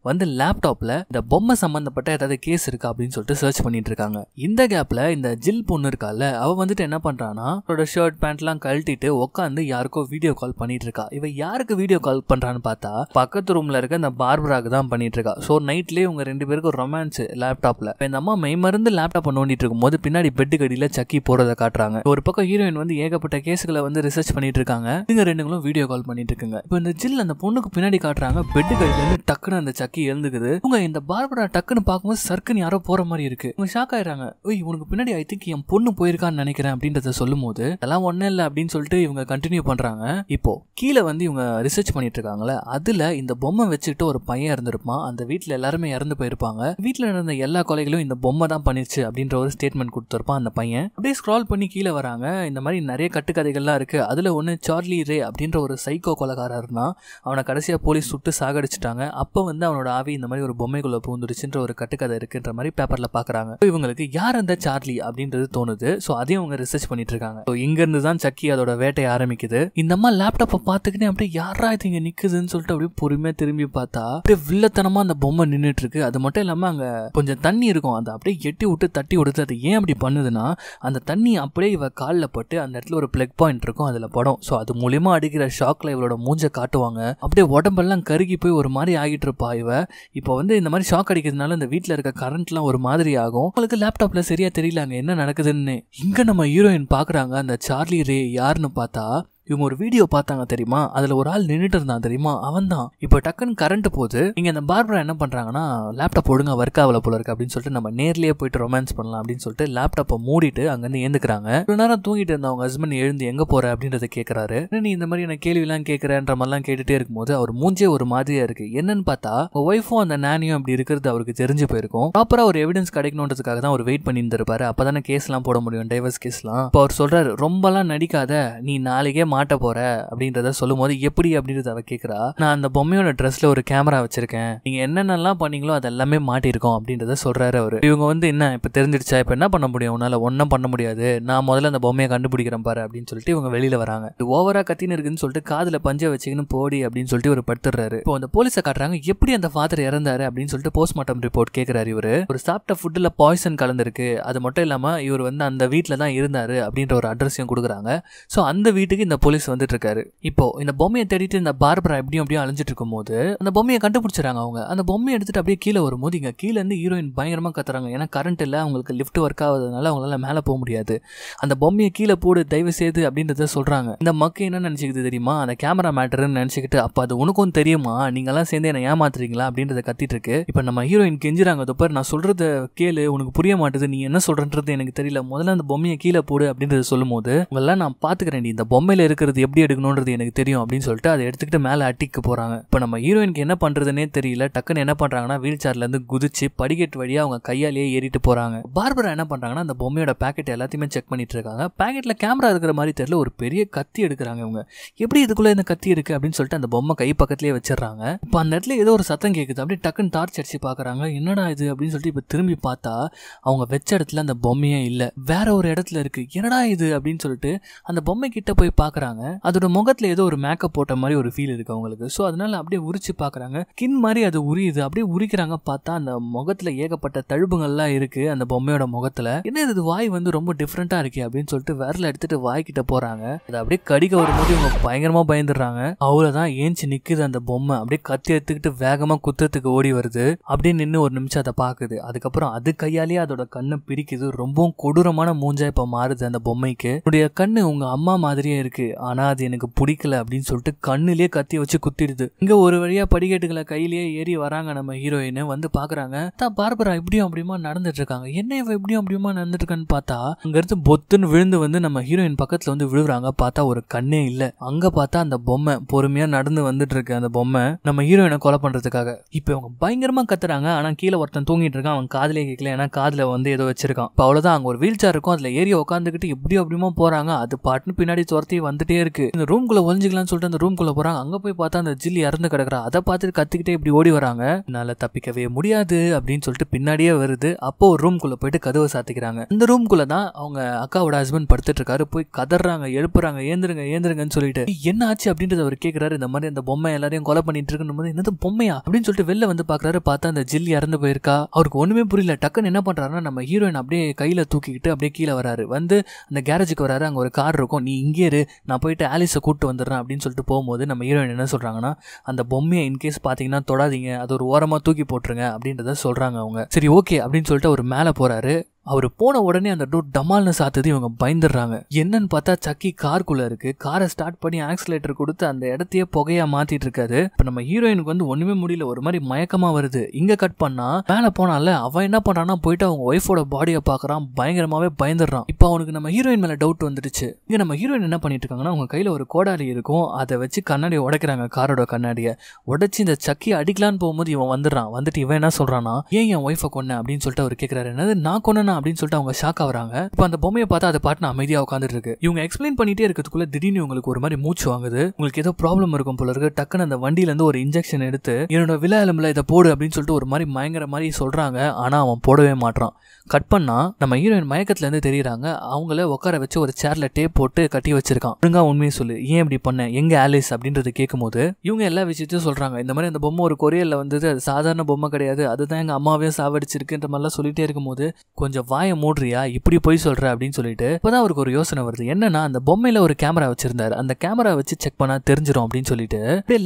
வந்து லேப்டாப்பில் இந்த பொம்மை சம்மந்தப்பட்ட ஏதாவது கேஸ் இருக்கா அப்படின்னு சொல்லிட்டு சர்ச் பண்ணிட்டு இருக்காங்க இந்த கேப்பில் இந்த ஜில் பொண்ணு இருக்கால அவள் வந்துட்டு என்ன பண்ணுறான்னா அவரோட ஷர்ட் பேண்ட்லாம் கழட்டிட்டு உட்காந்து யாருக்கோ வீடியோ கால் பண்ணிட்டு இருக்கா இவ யாருக்கு வீடியோ கால் பண்ணுறான்னு பார்த்தா பக்கத்து ரூமில் இருக்க இந்த பார்பராக்கு தான் பண்ணிட்டு இருக்கா ஸோ நைட்லேயே உங்கள் ரெண்டு பேருக்கும் ரொமான்ஸ் லேப்டாப்பில் இப்போ இந்த அம்மா மெய் மருந்து லேப்டாப் நோண்டிட்டு போது பின்னாடி பெட்டு கடியில் சக்கி போகிறத காட்டுறாங்க ஒரு பக்கம் ஹீரோயின் வந்து ஏகப்பட்ட கேஸுகளை வந்து ரிசர்ச் பண்ணிட்டு இருக்காங்க இவங்க ரெண்டுங்களும் வீடியோ கால் பண்ணி பண்ணிட்டு இருக்காங்க இப்போ இந்த ஜில் அந்த பொண்ணுக்கு பின்னாடி காட்டுறாங்க பெட்டு கடிலேருந்து டக்குன்னு அந்த சக்கி எழுந்துக்குது இவங்க இந்த பார்பரா டக்குன்னு பார்க்கும்போது சர்க்குன்னு யாரோ போற மாதிரி இருக்கு இவங்க ஷாக் ஆயிடுறாங்க ஓய் உனக்கு பின்னாடி ஐ திங்க் என் பொண்ணு போயிருக்கான்னு நினைக்கிறேன் அப்படின்றத சொல்லும் போது அதெல்லாம் ஒன்றும் இல்லை அப்படின்னு சொல்லிட்டு இவங்க கண்டினியூ பண்றாங்க இப்போ கீழே வந்து இவங்க ரிசர்ச் பண்ணிட்டு இருக்காங்களே அதுல இந்த பொம்மை வச்சுட்டு ஒரு பையன் இருந்திருப்பான் அந்த வீட்டில் எல்லாருமே இறந்து போயிருப்பாங்க வீட்டில் நடந்த எல்லா கொலைகளும் இந்த பொம்மை தான் பண்ணிருச்சு அப்படின்ற ஒரு ஸ்டேட்மெண்ட் கொடுத்துருப்பான் அந்த பையன் அப்படியே ஸ்க்ரால் பண்ணி கீழே வராங்க இந்த மாதிரி நிறைய கட்டுக்கதைகள்லாம் இருக்கு அதுல ஒன்னு சார்லி ரே அப்படின்ற ஒரு சைக்கோ மாஸ்கோ கொலகாரர்னா அவனை கடைசியாக போலீஸ் சுட்டு சாகடிச்சிட்டாங்க அப்போ வந்து அவனோட ஆவி இந்த மாதிரி ஒரு பொம்மைக்குள்ளே பூந்துடுச்சுன்ற ஒரு கட்டுக்கதை இருக்குன்ற மாதிரி பேப்பரில் பார்க்குறாங்க இவங்களுக்கு யார் அந்த சார்லி அப்படின்றது தோணுது ஸோ அதையும் அவங்க ரிசர்ச் பண்ணிட்டு இருக்காங்க ஸோ இங்கேருந்து தான் சக்கி அதோட வேட்டையை ஆரம்பிக்குது இந்த அம்மா லேப்டாப்பை பார்த்துக்கிட்டே அப்படியே யாரா இது இங்கே நிற்குதுன்னு சொல்லிட்டு அப்படியே பொறுமையாக திரும்பி பார்த்தா அப்படியே வில்லத்தனமாக அந்த பொம்மை நின்றுட்டு இருக்கு அது மட்டும் இல்லாமல் அங்கே கொஞ்சம் தண்ணி இருக்கும் அதை அப்படியே எட்டி விட்டு தட்டி விடுத்து அது ஏன் அப்படி பண்ணுதுன்னா அந்த தண்ணி அப்படியே இவ காலில் பட்டு அந்த இடத்துல ஒரு பிளக் பாயிண்ட் இருக்கும் அதில் படம் ஸோ அது மூலியமாக அடிக்கிற ஷாக்கில் அவங்களோட மூஞ்ச காட்டுவாங்க அப்படியே உடம்பெல்லாம் கருகி போய் ஒரு மாதிரி ஆகிட்டு இருப்பா இவ இப்போ வந்து இந்த மாதிரி ஷாக் அடிக்கிறதுனால இந்த வீட்டில் இருக்க கரண்ட்லாம் ஒரு மாதிரி ஆகும் அவங்களுக்கு லேப்டாப்ல சரியா தெரியலாங்க என்ன நடக்குதுன்னு இங்க நம்ம ஹீரோயின் பாக்குறாங்க அந்த சார்லி ரே யாருன்னு பார்த்தா இவங்க ஒரு வீடியோ பார்த்தாங்க தெரியுமா அதில் ஒரு ஆள் நின்றுட்டு இருந்தான் தெரியுமா அவன் தான் இப்போ டக்குன்னு கரண்ட் போகுது இங்கே அந்த பார்பரா என்ன பண்ணுறாங்கன்னா லேப்டாப் ஒழுங்காக ஒர்க் ஆகல போல இருக்கு அப்படின்னு சொல்லிட்டு நம்ம நேர்லயே போயிட்டு ரொமான்ஸ் பண்ணலாம் அப்படின்னு சொல்லிட்டு லேப்டாப்பை மூடிட்டு அங்கேருந்து ஏந்துக்கிறாங்க ஒரு நேரம் தூங்கிட்டு இருந்த அவங்க ஹஸ்பண்ட் எழுந்து எங்கே போகிற அப்படின்றத கேட்குறாரு நீ இந்த மாதிரி எல்லாம் கேள்விலாம் மாதிரி மாதிரிலாம் கேட்டுட்டே இருக்கும்போது அவர் மூஞ்சே ஒரு மாதிரியா இருக்குது என்னன்னு பார்த்தா ஒய்ஃபும் அந்த நானியும் அப்படி இருக்கிறது அவருக்கு தெரிஞ்சு போயிருக்கும் ப்ராப்பரா ஒரு எவிடன்ஸ் கிடைக்கணுன்றதுக்காக தான் அவர் வெயிட் பண்ணியிருந்திருப்பாரு அப்போ தானே கேஸ்லாம் போட முடியும் டைவர்ஸ் கேஸ்லாம் இப்போ அவர் சொல்கிறாரு ரொம்பலாம் நடிக்காத நீ நாளைக்கே மா மாட்ட போற அப்படின்றத சொல்லும் போது எப்படி அப்படின்றத அவ கேட்குறா நான் அந்த பொம்மையோட ட்ரெஸ்ல ஒரு கேமரா வச்சிருக்கேன் நீங்க என்னென்னலாம் பண்ணீங்களோ அது எல்லாமே மாட்டிருக்கோம் அப்படின்றத சொல்றாரு அவரு இவங்க வந்து என்ன இப்ப தெரிஞ்சிருச்சா இப்ப என்ன பண்ண முடியும் உன்னால ஒன்றும் பண்ண முடியாது நான் முதல்ல அந்த பொம்மையை கண்டுபிடிக்கிறேன் பாரு அப்படின்னு சொல்லிட்டு இவங்க வெளியில வராங்க இது ஓவரா கத்தின்னு இருக்குன்னு சொல்லிட்டு காதுல பஞ்ச வச்சுக்கணும் போடி அப்படின்னு சொல்லிட்டு ஒரு படுத்துறாரு இப்போ அந்த போலீஸை காட்டுறாங்க எப்படி அந்த ஃபாதர் இறந்தாரு அப்படின்னு சொல்லிட்டு போஸ்ட்மார்ட்டம் ரிப்போர்ட் கேட்கிறாரு இவரு ஒரு சாப்பிட்ட ஃபுட்டில் பாய்சன் கலந்துருக்கு அது மட்டும் இல்லாமல் இவர் வந்து அந்த வீட்டில் தான் இருந்தார் அப்படின்ற ஒரு அட்ரஸையும் கொடுக்குறாங்க ஸோ அந்த வீட்டுக்கு இந்த போலீஸ் வந்துட்டு இருக்காரு இப்போ இந்த பொம்மையை தேடிட்டு இந்த பார்பரா எப்படியும் அப்படியே அழிஞ்சிட்டு இருக்கும் போது அந்த பொம்மையை கண்டுபிடிச்சாங்க அவங்க அந்த பொம்மையை எடுத்துட்டு அப்படியே கீழே வரும்போது இங்க கீழே இருந்து ஹீரோயின் பயங்கரமா கத்துறாங்க ஏன்னா கரண்ட் இல்லை அவங்களுக்கு லிஃப்ட் ஒர்க் ஆகுதுனால அவங்களால மேலே போக முடியாது அந்த பொம்மையை கீழே போடு தயவு செய்து அப்படின்றத சொல்றாங்க இந்த மக்கள் என்ன நினைச்சுக்கிது தெரியுமா அந்த கேமரா மேட்டர்னு நினைச்சுக்கிட்டு அப்போ அது உனக்கும் தெரியுமா எல்லாம் சேர்ந்து என்ன ஏமாத்துறீங்களா அப்படின்றத கத்திட்டு இருக்கு இப்போ நம்ம ஹீரோயின் கெஞ்சுறாங்க தப்ப நான் சொல்றத கேளு உனக்கு புரிய மாட்டேது நீ என்ன சொல்றன்றது எனக்கு தெரியல முதல்ல அந்த பொம்மையை கீழே போடு அப்படின்றத சொல்லும் போது உங்களெல்லாம் நான் பாத்துக்கிறேன் இந்த பொம்மையில இருக்கிறது எப்படி எடுக்கணுன்றது எனக்கு தெரியும் அப்படின்னு சொல்லிட்டு அதை எடுத்துக்கிட்டு மேலே அட்டிக்கு போகிறாங்க இப்போ நம்ம ஹீரோயினுக்கு என்ன பண்ணுறதுனே தெரியல டக்குன்னு என்ன பண்ணுறாங்கன்னா வீல் சேர்லேருந்து குதிச்சு படிக்கட்டு வழியாக அவங்க கையாலேயே ஏறிட்டு போகிறாங்க பார்பரா என்ன பண்ணுறாங்கன்னா அந்த பொம்மையோட பேக்கெட் எல்லாத்தையுமே செக் பண்ணிட்டு இருக்காங்க பேக்கெட்டில் கேமரா இருக்கிற மாதிரி தெரியல ஒரு பெரிய கத்தி எடுக்கிறாங்க இவங்க எப்படி இதுக்குள்ளே இந்த கத்தி இருக்குது அப்படின்னு சொல்லிட்டு அந்த பொம்மை கை பக்கத்துலேயே வச்சிடுறாங்க இப்போ அந்த இடத்துல ஏதோ ஒரு சத்தம் கேட்குது அப்படியே டக்குன்னு டார்ச் அடிச்சு பார்க்குறாங்க என்னடா இது அப்படின்னு சொல்லிட்டு இப்போ திரும்பி பார்த்தா அவங்க வச்ச இடத்துல அந்த பொம்மையே இல்லை வேற ஒரு இடத்துல இருக்குது என்னடா இது அப்படின்னு சொல்லிட்டு அந்த பொம்மை கிட்ட போய் பார்க்குறாங்க பார்க்குறாங்க அதோட முகத்தில் ஏதோ ஒரு மேக்கப் போட்ட மாதிரி ஒரு ஃபீல் இருக்குது அவங்களுக்கு ஸோ அதனால அப்படியே உரிச்சு பார்க்குறாங்க கின் மாதிரி அது உரியுது அப்படியே உரிக்கிறாங்க பார்த்தா அந்த முகத்தில் ஏகப்பட்ட தழும்புகள்லாம் இருக்குது அந்த பொம்மையோட முகத்தில் என்ன இது வாய் வந்து ரொம்ப டிஃப்ரெண்ட்டாக இருக்கு அப்படின்னு சொல்லிட்டு விரல எடுத்துட்டு வாய்க்கிட்ட போகிறாங்க அது அப்படியே கடிக்க வரும்போது இவங்க பயங்கரமாக பயந்துடுறாங்க அவ்வளோதான் ஏஞ்சி நிற்குது அந்த பொம்மை அப்படியே கத்தி எடுத்துக்கிட்டு வேகமாக குத்துறதுக்கு ஓடி வருது அப்படியே நின்று ஒரு நிமிஷம் அதை பார்க்குது அதுக்கப்புறம் அது கையாலேயே அதோட கண்ணை பிரிக்குது ரொம்பவும் கொடூரமான மூஞ்சா இப்போ மாறுது அந்த பொம்மைக்கு உடைய கண்ணு உங்கள் அம்மா மாதிரியே இருக்கு ஆனால் அது எனக்கு பிடிக்கல அப்படின்னு சொல்லிட்டு கண்ணுலேயே கத்தி வச்சு குத்திடுது இங்கே ஒரு வழியாக படிக்கட்டுகளை கையிலேயே ஏறி வராங்க நம்ம ஹீரோயின் வந்து பார்க்குறாங்க தான் பார்பரா இப்படியும் அப்படியுமா நடந்துட்டு இருக்காங்க என்ன இவ இப்படியும் அப்படியுமா நடந்துட்டு இருக்கான்னு பார்த்தா அங்கேருந்து பொத்துன்னு விழுந்து வந்து நம்ம ஹீரோயின் பக்கத்தில் வந்து விழுகிறாங்க பார்த்தா ஒரு கண்ணே இல்லை அங்கே பார்த்தா அந்த பொம்மை பொறுமையாக நடந்து வந்துட்டு இருக்கு அந்த பொம்மை நம்ம ஹீரோயினை கொலை பண்ணுறதுக்காக இப்போ இவங்க பயங்கரமாக கத்துறாங்க ஆனால் கீழே ஒருத்தன் தூங்கிட்டு இருக்கான் அவன் காதலே கேட்கல ஏன்னா காதில் வந்து ஏதோ வச்சிருக்கான் இப்போ அவ்வளோதான் அங்கே ஒரு வீல் சேர் இருக்கும் அதில் ஏறி உட்காந்துக்கிட்டு எப்படியோ அப்படியுமா போகிறாங்க அது பாட்டுன்னு பின்னாடி துரத்தி வந்து வந்துட்டே இருக்கு இந்த குள்ள ஒழிஞ்சிக்கலாம்னு சொல்லிட்டு அந்த ரூம்குள்ள போறாங்க அங்க போய் பார்த்தா அந்த ஜில்லி இறந்து கிடக்குறா அதை பார்த்துட்டு கத்திக்கிட்டே இப்படி ஓடி வராங்க என்னால தப்பிக்கவே முடியாது அப்படின்னு சொல்லிட்டு பின்னாடியே வருது அப்போ ஒரு குள்ள போயிட்டு கதவை சாத்திக்கிறாங்க இந்த ரூம்குள்ள தான் அவங்க அக்காவோட ஹஸ்பண்ட் படுத்துட்டு இருக்காரு போய் கதறாங்க எழுப்புறாங்க ஏந்திருங்க ஏந்திருங்கன்னு சொல்லிட்டு என்ன ஆச்சு அப்படின்றத அவர் கேட்கிறாரு இந்த மாதிரி அந்த பொம்மை எல்லாரையும் கொலை பண்ணிட்டு இருக்கணும் போது என்னது பொம்மையா அப்படின்னு சொல்லிட்டு வெளில வந்து பாக்குறாரு பார்த்தா அந்த ஜில்லி இறந்து போயிருக்கா அவருக்கு ஒண்ணுமே புரியல டக்குன்னு என்ன பண்றாருன்னா நம்ம ஹீரோயின் அப்படியே கையில தூக்கிக்கிட்டு அப்படியே கீழே வராரு வந்து அந்த கேரேஜுக்கு வராரு அங்க ஒரு கார் இருக்கும் நீ இங்கே இரு நான் போயிட்டு ஆலிஸை கூப்பிட்டு வந்துடுறேன் அப்படின்னு சொல்லிட்டு போகும்போது நம்ம ஹீரோயின் என்ன சொல்கிறாங்கன்னா அந்த பொம்மையை இன்கேஸ் பார்த்தீங்கன்னா தொடாதீங்க அது ஒரு ஓரமாக தூக்கி போட்டுருங்க அப்படின்றத சொல்கிறாங்க அவங்க சரி ஓகே அப்படின்னு சொல்லிட்டு அவர் மேலே போகிறாரு அவர் போன உடனே அந்த டூட் டமால்னு சாத்தது இவங்க பயந்துடுறாங்க என்னன்னு பார்த்தா சக்கி கார்க்குள்ள இருக்கு காரை ஸ்டார்ட் பண்ணி ஆக்சிலேட்டர் கொடுத்து அந்த இடத்தையே புகையா மாத்திட்டு இருக்காரு இப்ப நம்ம ஹீரோயினுக்கு வந்து ஒண்ணுமே முடியல ஒரு மாதிரி மயக்கமா வருது இங்க கட் பண்ணா மேல போனால அவன் என்ன பண்றான்னா போயிட்டு அவங்க ஒய்ஃபோட பாடியை பாக்குறான் பயங்கரமாவே பயந்துடுறான் இப்போ அவனுக்கு நம்ம ஹீரோயின் மேல டவுட் வந்துடுச்சு இங்க நம்ம ஹீரோயின் என்ன பண்ணிட்டு இருக்காங்கன்னா அவங்க கையில ஒரு கோடாலி இருக்கும் அதை வச்சு கண்ணாடியை உடைக்கிறாங்க காரோட கண்ணாடியை உடைச்சு இந்த சக்கி அடிக்கலான்னு போகும்போது இவன் வந்துடுறான் வந்துட்டு இவன் என்ன சொல்றான்னா ஏன் என் ஒய்ஃபை கொன்ன அப்படின்னு சொல்லிட்டு அவர் கேட்கிறாரு என்னது நான் கொன்ன அப்படின்னு சொல்லிட்டு அவங்க ஷாக் ஆகுறாங்க இப்போ அந்த பொம்மையை பார்த்தா அது பாட்டு அமைதியாக உட்காந்துட்டு இருக்கு இவங்க எக்ஸ்பிளைன் பண்ணிட்டே இருக்கிறதுக்குள்ள திடீர்னு உங்களுக்கு ஒரு மாதிரி மூச்சு வாங்குது உங்களுக்கு ஏதோ ப்ராப்ளம் இருக்கும் போல இருக்கு டக்குன்னு அந்த வண்டியில இருந்து ஒரு இன்ஜெக்ஷன் எடுத்து என்னோட விலை எலும்புல இதை போடு அப்படின்னு சொல்லிட்டு ஒரு மாதிரி மயங்குற மாதிரி சொல்றாங்க ஆனா அவன் போடவே மாட்டான் கட் பண்ணா நம்ம ஹீரோயின் மயக்கத்துல இருந்து தெரியுறாங்க அவங்கள உட்கார வச்சு ஒரு சேர்ல டேப் போட்டு கட்டி வச்சிருக்கான் ஒழுங்கா உண்மையை சொல்லு ஏன் இப்படி பண்ண எங்க ஆலிஸ் அப்படின்றது கேட்கும்போது இவங்க எல்லா விஷயத்தையும் சொல்றாங்க இந்த மாதிரி அந்த பொம்மை ஒரு கொரியல்ல வந்தது அது சாதாரண பொம்மை கிடையாது அதுதான் எங்க அம்மாவே சாவடிச்சிருக்குன்ற மாதிரிலாம் சொல்லிட்டே இருக்கும்போது கொஞ்சம் கொஞ்சம் வாய மூடுறியா இப்படி போய் சொல்ற அப்படின்னு சொல்லிட்டு இப்பதான் அவருக்கு ஒரு யோசனை வருது என்னன்னா அந்த பொம்மையில ஒரு கேமரா வச்சிருந்தாரு அந்த கேமரா வச்சு செக் பண்ணா தெரிஞ்சிடும் அப்படின்னு சொல்லிட்டு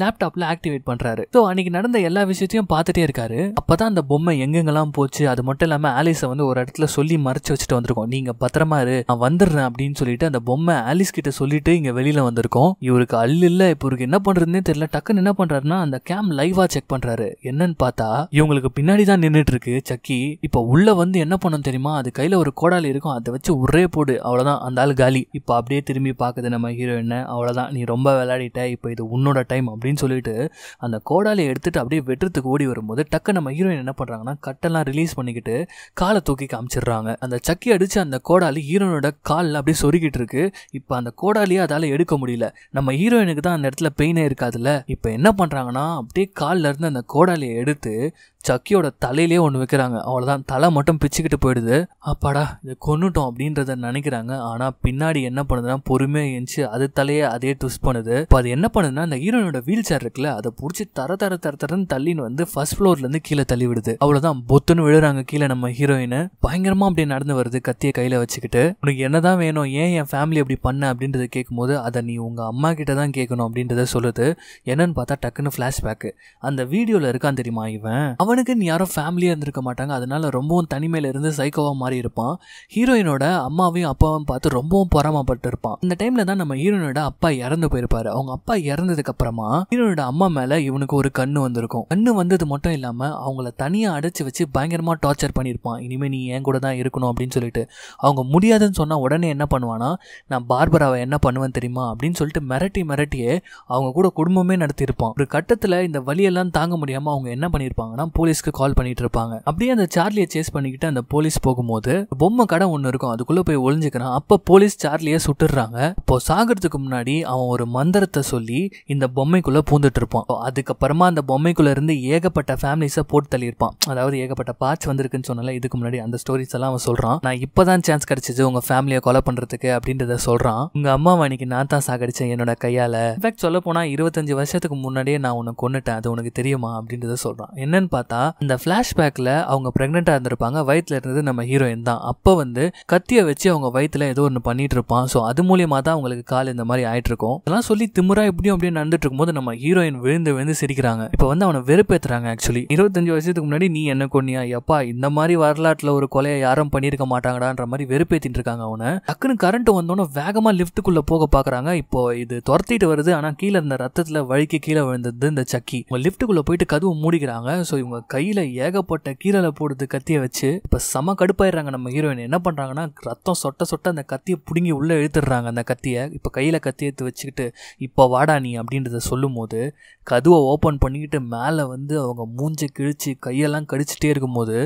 லேப்டாப்ல ஆக்டிவேட் பண்றாரு ஸோ அன்னைக்கு நடந்த எல்லா விஷயத்தையும் பார்த்துட்டே இருக்காரு அப்பதான் அந்த பொம்மை எங்கெங்கெல்லாம் போச்சு அது மட்டும் இல்லாம ஆலிஸை வந்து ஒரு இடத்துல சொல்லி மறைச்சு வச்சுட்டு வந்திருக்கோம் நீங்க பத்திரமா இரு நான் வந்துடுறேன் அப்படின்னு சொல்லிட்டு அந்த பொம்மை ஆலிஸ் கிட்ட சொல்லிட்டு இங்க வெளியில வந்திருக்கோம் இவருக்கு அல்ல இல்ல இப்ப இவருக்கு என்ன பண்றதுன்னே தெரியல டக்குன்னு என்ன பண்றாருன்னா அந்த கேம் லைவா செக் பண்றாரு என்னன்னு பார்த்தா இவங்களுக்கு பின்னாடி தான் நின்றுட்டு இருக்கு சக்கி இப்போ உள்ள வந்து என்ன பண்ணும் தெரியுமா தெரியுமா அது கையில் ஒரு கோடாலி இருக்கும் அதை வச்சு ஒரே போடு அவ்வளோதான் அந்த ஆள் காலி இப்போ அப்படியே திரும்பி பார்க்குது நம்ம ஹீரோயினை அவ்வளோதான் நீ ரொம்ப விளையாடிட்ட இப்போ இது உன்னோட டைம் அப்படின்னு சொல்லிட்டு அந்த கோடாலி எடுத்துகிட்டு அப்படியே வெட்டுறதுக்கு ஓடி வரும்போது டக்கு நம்ம ஹீரோயின் என்ன பண்ணுறாங்கன்னா கட்டெல்லாம் ரிலீஸ் பண்ணிக்கிட்டு காலை தூக்கி காமிச்சிடுறாங்க அந்த சக்கி அடித்து அந்த கோடாலி ஹீரோயினோட காலில் அப்படியே சொருகிட்டு இருக்கு இப்போ அந்த கோடாலியை அதால் எடுக்க முடியல நம்ம ஹீரோயினுக்கு தான் அந்த இடத்துல பெயினே இருக்காதுல்ல இப்போ என்ன பண்ணுறாங்கன்னா அப்படியே காலில் இருந்து அந்த கோடாலியை எடுத்து சக்கியோட தலையிலே ஒன்று வைக்கிறாங்க அவ்வளோதான் தலை மட்டும் பிச்சுக்கிட்டு போயிடுது அப்பாடா இதை கொண்டுட்டோம் அப்படின்றத நினைக்கிறாங்க ஆனால் பின்னாடி என்ன பண்ணுதுன்னா பொறுமையாக இருந்துச்சு அது தலையே அதே ட்விஸ்ட் பண்ணுது இப்போ அது என்ன பண்ணுதுன்னா அந்த ஹீரோனோட வீல் சேர் இருக்குல்ல அதை பிடிச்சி தர தர தர தரன்னு தள்ளின்னு வந்து ஃபர்ஸ்ட் ஃப்ளோர்லேருந்து கீழே தள்ளி விடுது அவ்வளோதான் பொத்துன்னு விழுறாங்க கீழே நம்ம ஹீரோயின் பயங்கரமாக அப்படியே நடந்து வருது கத்தியை கையில் வச்சுக்கிட்டு உனக்கு என்னதான் வேணும் ஏன் என் ஃபேமிலி அப்படி பண்ண அப்படின்றத கேட்கும்போது அதை நீ உங்கள் அம்மா கிட்ட தான் கேட்கணும் அப்படின்றத சொல்லுது என்னன்னு பார்த்தா டக்குன்னு ஃப்ளாஷ்பேக்கு அந்த வீடியோவில் இருக்கான் தெரியுமா இவன் அவன் அவனுக்குன்னு யாரும் ஃபேமிலியாக இருந்திருக்க மாட்டாங்க அதனால் ரொம்பவும் தனிமையில் இருந்து சைக்கோவாக மாறி இருப்பான் ஹீரோயினோட அம்மாவையும் அப்பாவும் பார்த்து ரொம்பவும் பொறாமப்பட்டு இருப்பான் இந்த டைமில் தான் நம்ம ஹீரோயினோட அப்பா இறந்து போயிருப்பாரு அவங்க அப்பா இறந்ததுக்கு அப்புறமா ஹீரோயினோட அம்மா மேலே இவனுக்கு ஒரு கண்ணு வந்திருக்கும் கண்ணு வந்தது மட்டும் இல்லாமல் அவங்கள தனியாக அடைச்சி வச்சு பயங்கரமாக டார்ச்சர் பண்ணியிருப்பான் இனிமேல் நீ என் கூட தான் இருக்கணும் அப்படின்னு சொல்லிட்டு அவங்க முடியாதுன்னு சொன்னால் உடனே என்ன பண்ணுவானா நான் பார்பராவை என்ன பண்ணுவேன் தெரியுமா அப்படின்னு சொல்லிட்டு மிரட்டி மிரட்டியே அவங்க கூட குடும்பமே நடத்தியிருப்பான் ஒரு கட்டத்தில் இந்த வழியெல்லாம் தாங்க முடியாமல் அவங்க என்ன பண்ணியிருப்பாங்கன்னா போலீஸ்க்கு கால் பண்ணிட்டு இருப்பாங்க அப்படியே அந்த சார்லியை சேஸ் பண்ணிக்கிட்டு அந்த போலீஸ் போகும்போது பொம்மை கடை ஒன்று இருக்கும் அதுக்குள்ள போய் ஒளிஞ்சுக்கிறான் அப்போ போலீஸ் சார்லியை சுட்டுடுறாங்க இப்போ சாகிறதுக்கு முன்னாடி அவன் ஒரு மந்திரத்தை சொல்லி இந்த பொம்மைக்குள்ள பூந்துட்டு இருப்பான் அதுக்கப்புறமா அந்த பொம்மைக்குள்ள இருந்து ஏகப்பட்ட ஃபேமிலிஸை போட்டு தள்ளியிருப்பான் அதாவது ஏகப்பட்ட பாட்ச் வந்திருக்குன்னு சொன்னால இதுக்கு முன்னாடி அந்த ஸ்டோரிஸ் எல்லாம் அவன் சொல்றான் நான் இப்போதான் சான்ஸ் கிடைச்சது உங்க ஃபேமிலியை கொலை பண்றதுக்கு அப்படின்றத சொல்றான் உங்க அம்மா அன்னைக்கு நான் தான் சாகடிச்சேன் என்னோட கையால இன்ஃபேக்ட் சொல்ல போனா இருபத்தஞ்சு வருஷத்துக்கு முன்னாடியே நான் உன்னை கொண்டுட்டேன் அது உனக்கு தெரியுமா அப்படின்றத சொல்றான் என்னன்னு பார்த்தா பார்த்தா இந்த ஃப்ளாஷ்பேக்கில் அவங்க ப்ரெக்னெண்ட்டாக இருந்திருப்பாங்க வயிற்றுல இருந்தது நம்ம ஹீரோயின் தான் அப்போ வந்து கத்தியை வச்சு அவங்க வயிற்றுல ஏதோ ஒன்று பண்ணிட்டு இருப்பான் ஸோ அது மூலியமாக தான் அவங்களுக்கு கால் இந்த மாதிரி ஆயிட்டு இருக்கும் இதெல்லாம் சொல்லி திமுறா இப்படியும் அப்படியே நடந்துட்டு போது நம்ம ஹீரோயின் விழுந்து விழுந்து சிரிக்கிறாங்க இப்போ வந்து அவனை வெறுப்பேற்றுறாங்க ஆக்சுவலி இருபத்தஞ்சு வருஷத்துக்கு முன்னாடி நீ என்ன கொண்டியா எப்பா இந்த மாதிரி வரலாற்றில் ஒரு கொலையை யாரும் பண்ணியிருக்க மாட்டாங்கடான்ற மாதிரி வெறுப்பேற்றிட்டு இருக்காங்க அவனை டக்குன்னு கரண்ட் வந்தோன்னே வேகமாக லிஃப்ட்டுக்குள்ளே போக பார்க்குறாங்க இப்போ இது துரத்திட்டு வருது ஆனால் கீழே இருந்த ரத்தத்தில் வழுக்கி கீழே விழுந்தது இந்த சக்கி இவங்க லிஃப்ட்டுக்குள்ளே போயிட்டு கதவு மூடிக்கிறாங்க ஸோ இவங்க அவங்க கையில் ஏகப்பட்ட கீழே போடுது கத்தியை வச்சு இப்போ செம கடுப்பாயிடுறாங்க நம்ம ஹீரோயின் என்ன பண்ணுறாங்கன்னா ரத்தம் சொட்ட சொட்ட அந்த கத்தியை பிடுங்கி உள்ளே இழுத்துடுறாங்க அந்த கத்தியை இப்போ கையில் கத்தி எடுத்து வச்சுக்கிட்டு இப்போ வாடா நீ அப்படின்றத சொல்லும் போது கதுவை ஓப்பன் பண்ணிக்கிட்டு மேலே வந்து அவங்க மூஞ்சை கிழிச்சு கையெல்லாம் கடிச்சிட்டே இருக்கும்போது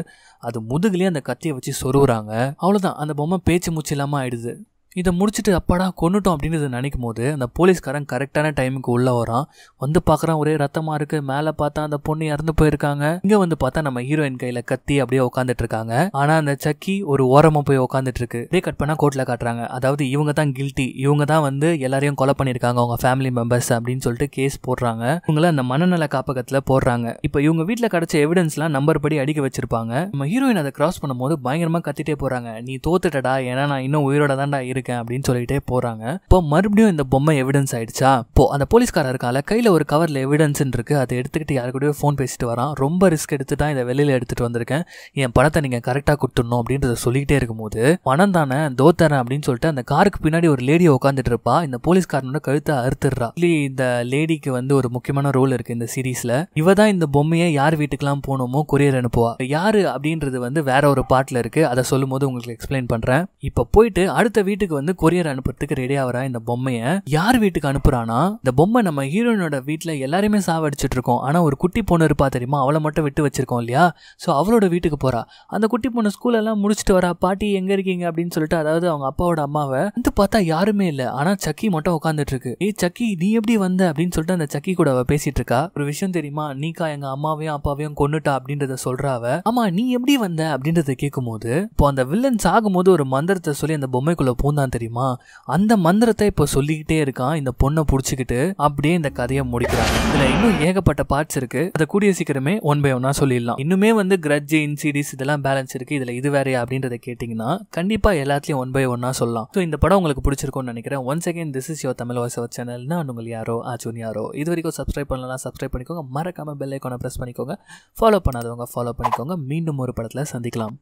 அது முதுகுலேயே அந்த கத்தியை வச்சு சொருவுறாங்க அவ்வளோதான் அந்த பொம்மை பேச்சு மூச்சு இல்லாமல் ஆயிடுது இதை முடிச்சுட்டு அப்பாடா கொண்டுட்டோம் அப்படின்னு இதை நினைக்கும் போது அந்த போலீஸ்காரன் கரெக்டான டைமுக்கு உள்ளே வரான் வந்து பார்க்குறான் ஒரே ரத்தமாக இருக்குது மேலே பார்த்தா அந்த பொண்ணு இறந்து போயிருக்காங்க இங்கே வந்து பார்த்தா நம்ம ஹீரோயின் கையில் கத்தி அப்படியே உட்காந்துட்டு இருக்காங்க ஆனால் அந்த சக்கி ஒரு ஓரமாக போய் உட்காந்துட்டு இருக்கு இதே கட் பண்ணால் கோர்ட்டில் காட்டுறாங்க அதாவது இவங்க தான் கில்ட்டி இவங்க தான் வந்து எல்லாரையும் கொலை பண்ணியிருக்காங்க அவங்க ஃபேமிலி மெம்பர்ஸ் அப்படின்னு சொல்லிட்டு கேஸ் போடுறாங்க இவங்கள அந்த மனநல காப்பகத்தில் போடுறாங்க இப்போ இவங்க வீட்டில் கிடச்ச எவிடன்ஸ்லாம் நம்பர் படி அடிக்க வச்சிருப்பாங்க நம்ம ஹீரோயின் அதை கிராஸ் பண்ணும்போது பயங்கரமாக கத்திட்டே போகிறாங்க நீ தோத்துட்டடா ஏன்னா நான் இன்னும் உயிரோட தான்டா இரு இருக்கேன் அப்படின்னு சொல்லிட்டே போறாங்க இப்போ மறுபடியும் இந்த பொம்மை எவிடன்ஸ் ஆயிடுச்சா இப்போ அந்த போலீஸ்காரர் இருக்கால கையில ஒரு கவர்ல எவிடன்ஸ் இருக்கு அதை எடுத்துக்கிட்டு யாரு கூட போன் பேசிட்டு வரான் ரொம்ப ரிஸ்க் எடுத்து தான் இதை வெளியில எடுத்துட்டு வந்திருக்கேன் என் பணத்தை நீங்க கரெக்டா கொடுத்துடணும் அப்படின்றத சொல்லிக்கிட்டே இருக்கும்போது பணம் தானே தோத்தரன் அப்படின்னு சொல்லிட்டு அந்த காருக்கு பின்னாடி ஒரு லேடியை உட்காந்துட்டு இருப்பா இந்த போலீஸ்காரனோட கழுத்தை அறுத்துடுறா இந்த லேடிக்கு வந்து ஒரு முக்கியமான ரோல் இருக்கு இந்த சீரீஸ்ல இவ தான் இந்த பொம்மையை யார் வீட்டுக்கெல்லாம் போகணுமோ கொரியர் அனுப்புவா யாரு அப்படின்றது வந்து வேற ஒரு பாட்டில் இருக்கு அதை சொல்லும் போது உங்களுக்கு எக்ஸ்பிளைன் பண்றேன் இப்போ போயிட்டு அடுத்த வீட்டுக்கு வீட்டுக்கு வந்து கொரியர் அனுப்புறதுக்கு ரெடி ஆகிறா இந்த பொம்மையை யார் வீட்டுக்கு அனுப்புறானா இந்த பொம்மை நம்ம ஹீரோயினோட வீட்டில் எல்லாருமே சாவடிச்சிட்டு இருக்கோம் ஆனால் ஒரு குட்டி பொண்ணு இருப்பா தெரியுமா அவளை மட்டும் விட்டு வச்சிருக்கோம் இல்லையா ஸோ அவளோட வீட்டுக்கு போறா அந்த குட்டி பொண்ணு ஸ்கூலெல்லாம் முடிச்சுட்டு வரா பாட்டி எங்க இருக்கீங்க அப்படின்னு சொல்லிட்டு அதாவது அவங்க அப்பாவோட அம்மாவை வந்து பார்த்தா யாருமே இல்லை ஆனால் சக்கி மட்டும் உட்காந்துட்டு இருக்கு ஏ சக்கி நீ எப்படி வந்த அப்படின்னு சொல்லிட்டு அந்த சக்கி கூட அவ பேசிட்டு இருக்கா ஒரு விஷயம் தெரியுமா நீக்கா எங்க அம்மாவையும் அப்பாவையும் கொண்டுட்டா அப்படின்றத சொல்றாவ ஆமா நீ எப்படி வந்த அப்படின்றத கேட்கும் போது இப்போ அந்த வில்லன் சாகும் போது ஒரு மந்திரத்தை சொல்லி அந்த பொம்மைக்குள்ள பூந்த தான் தெரியுமா அந்த மந்திரத்தை இப்போ சொல்லிக்கிட்டே இருக்கான் இந்த பொண்ணை பிடிச்சிக்கிட்டு அப்படியே இந்த கதையை முடிக்கிறான் இதுல இன்னும் ஏகப்பட்ட பார்ட்ஸ் இருக்கு அதை கூடிய சீக்கிரமே ஒன் பை ஒன்னா சொல்லிடலாம் இன்னுமே வந்து கிரட்ஜ் இன்சிடிஸ் இதெல்லாம் பேலன்ஸ் இருக்கு இதுல இது வேறையா அப்படின்றத கேட்டீங்கன்னா கண்டிப்பா எல்லாத்தையும் ஒன் பை ஒன்னா சொல்லலாம் ஸோ இந்த படம் உங்களுக்கு பிடிச்சிருக்கும்னு நினைக்கிறேன் once again this is your Tamil வாசவ சேனல்னா உங்கள் யாரோ ஆச்சூன் யாரோ இது வரைக்கும் சப்ஸ்கிரைப் பண்ணலாம் சப்ஸ்கிரைப் பண்ணிக்கோங்க மறக்காம பெல் ஐக்கானை ப்ரெஸ் பண்ணிக்கோங்க ஃபாலோ பண்ணாதவங்க ஃபாலோ பண்ணிக்கோங்க மீண்டும் ஒரு படத்தில் சந்திக்கலாம்